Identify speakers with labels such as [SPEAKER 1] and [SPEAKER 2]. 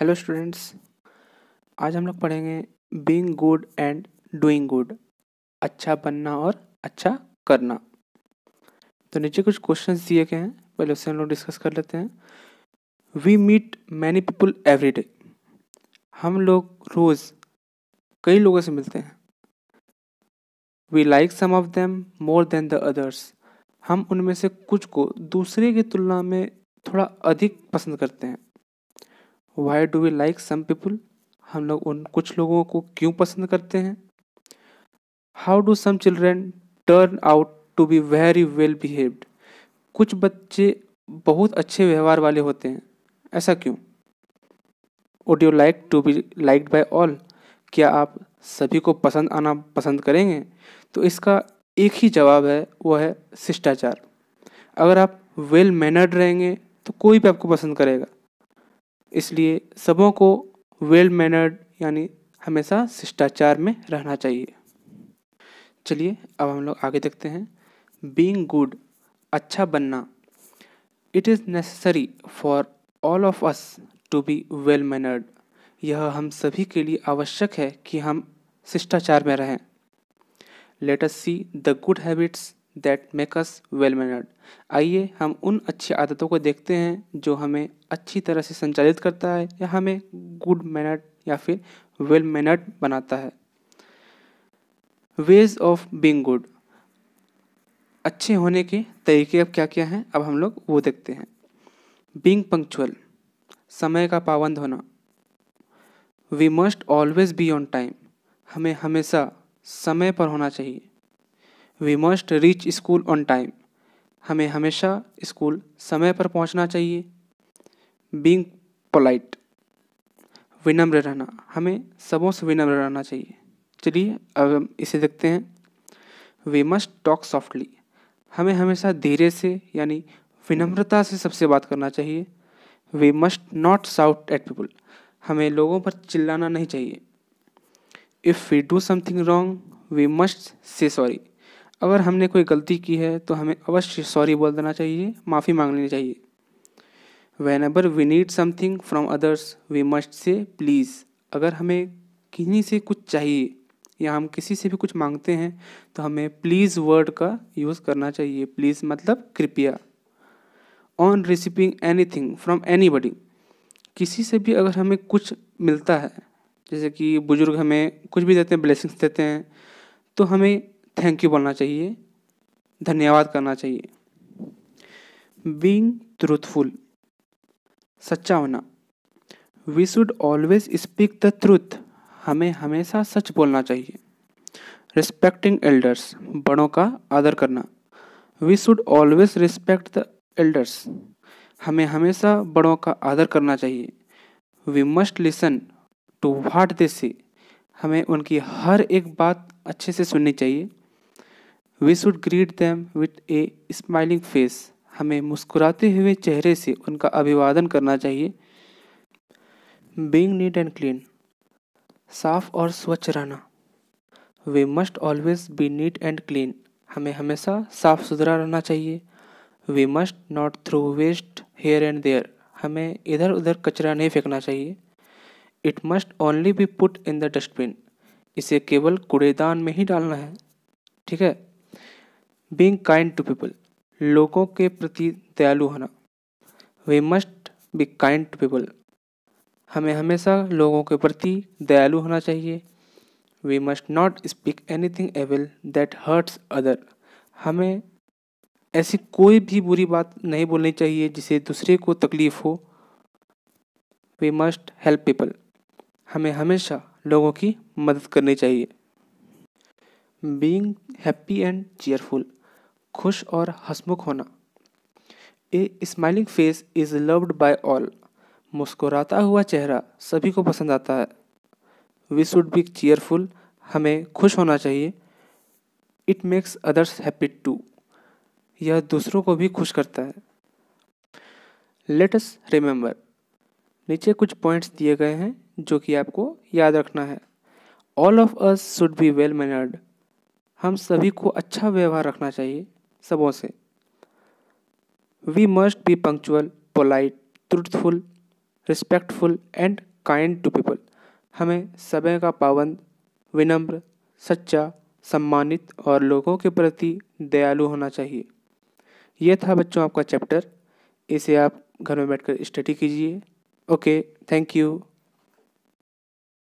[SPEAKER 1] hello students आज हम लोग पढ़ेंगे being good and doing good अच्छा बनना और अच्छा करना तो नीचे कुछ क्वेश्चंस दिए गए हैं पहले उससे हम लोग डिस्कस कर लेते हैं we meet many people every day हम लोग रोज़ कई लोगों से मिलते हैं we like some of them more than the others हम उनमें से कुछ को दूसरे की तुलना में थोड़ा अधिक पसंद करते हैं why do we like some people हम लोग उन कुछ लोगों को क्यों पसंद करते हैं how do some children turn out to be very well behaved कुछ बच्चे बहुत अच्छे व्यवहार वाले होते हैं ऐसा क्यों would you like to be liked by all क्या आप सभी को पसंद आना पसंद करेंगे तो इसका एक ही जवाब है वो है शिष्टाचार अगर आप वेल मैनर्ड रहेंगे तो कोई भी आपको पसंद करेगा इसलिए सबों को वेल मैनर्ड यानी हमेशा शिष्टाचार में रहना चाहिए चलिए अब हम लोग आगे देखते हैं बींग गुड अच्छा बनना it is necessary for all of us to be well mannered यह हम सभी के लिए आवश्यक है कि हम शिष्टाचार में रहें let us see the good habits that make us well mannered आइए हम उन अच्छी आदतों को देखते हैं जो हमें अच्छी तरह से संचालित करता है या हमें गुड मैनर्ड या फिर वेल मैनर्ड बनाता है वेज ऑफ बींग गुड अच्छे होने के तरीके अब क्या क्या हैं अब हम लोग वो देखते हैं बींग पंक्चुअल समय का पाबंद होना we must always be on time हमें हमेशा समय पर होना चाहिए we must reach school on time हमें हमेशा स्कूल समय पर पहुंचना चाहिए बींग पोलाइट विनम्र रहना हमें सबों से विनम्र रहना चाहिए चलिए अब हम इसे देखते हैं वी मस्ट टॉक सॉफ्टली हमें हमेशा धीरे से यानी विनम्रता से सबसे बात करना चाहिए we must not shout at people हमें लोगों पर चिल्लाना नहीं चाहिए if we do something wrong we must say sorry अगर हमने कोई गलती की है तो हमें अवश्य सॉरी बोल देना चाहिए माफ़ी मांग लेनी चाहिए whenever we need something from others we must say please अगर हमें किन्हीं से कुछ चाहिए या हम किसी से भी कुछ मांगते हैं तो हमें प्लीज़ वर्ड का यूज़ करना चाहिए प्लीज़ मतलब कृपया on receiving anything from anybody किसी से भी अगर हमें कुछ मिलता है जैसे कि बुज़ुर्ग हमें कुछ भी देते हैं ब्लेसिंग्स देते हैं तो हमें थैंक यू बोलना चाहिए धन्यवाद करना चाहिए बींग ट्रूथफुल सच्चा होना we should always speak the truth हमें हमेशा सच बोलना चाहिए रिस्पेक्टिंग एल्डर्स बड़ों का आदर करना we should always respect the elders हमें हमेशा बड़ों का आदर करना चाहिए we must listen to what they say हमें उनकी हर एक बात अच्छे से सुननी चाहिए we should greet them with a smiling face हमें मुस्कुराते हुए चेहरे से उनका अभिवादन करना चाहिए बींग नीट एंड क्लीन साफ और स्वच्छ रहना we must always be neat and clean हमें हमेशा साफ सुथरा रहना चाहिए we must not throw waste here and there हमें इधर उधर कचरा नहीं फेंकना चाहिए it must only be put in the dustbin इसे केवल कूड़ेदान में ही डालना है ठीक है बींग काइंड टू पीपल लोगों के प्रति दयालु होना we must be kind to people हमें हमेशा लोगों के प्रति दयालु होना चाहिए we must not speak anything evil that hurts other हमें ऐसी कोई भी बुरी बात नहीं बोलनी चाहिए जिसे दूसरे को तकलीफ हो वी मस्ट हेल्प पीपल हमें हमेशा लोगों की मदद करनी चाहिए बींग हैप्पी एंड चेयरफुल खुश और हंसमुख होना a smiling face is loved by all मुस्कुराता हुआ चेहरा सभी को पसंद आता है वी शुड बी चेयरफुल हमें खुश होना चाहिए it makes others happy too यह दूसरों को भी खुश करता है लेटस रिमेंबर नीचे कुछ पॉइंट्स दिए गए हैं जो कि आपको याद रखना है all of us should be well mannered हम सभी को अच्छा व्यवहार रखना चाहिए सबों से we must be punctual polite truthful respectful and kind to people हमें समय का पाबंद विनम्र सच्चा सम्मानित और लोगों के प्रति दयालु होना चाहिए यह था बच्चों आपका चैप्टर इसे आप घर में बैठकर स्टडी कीजिए ओके थैंक यू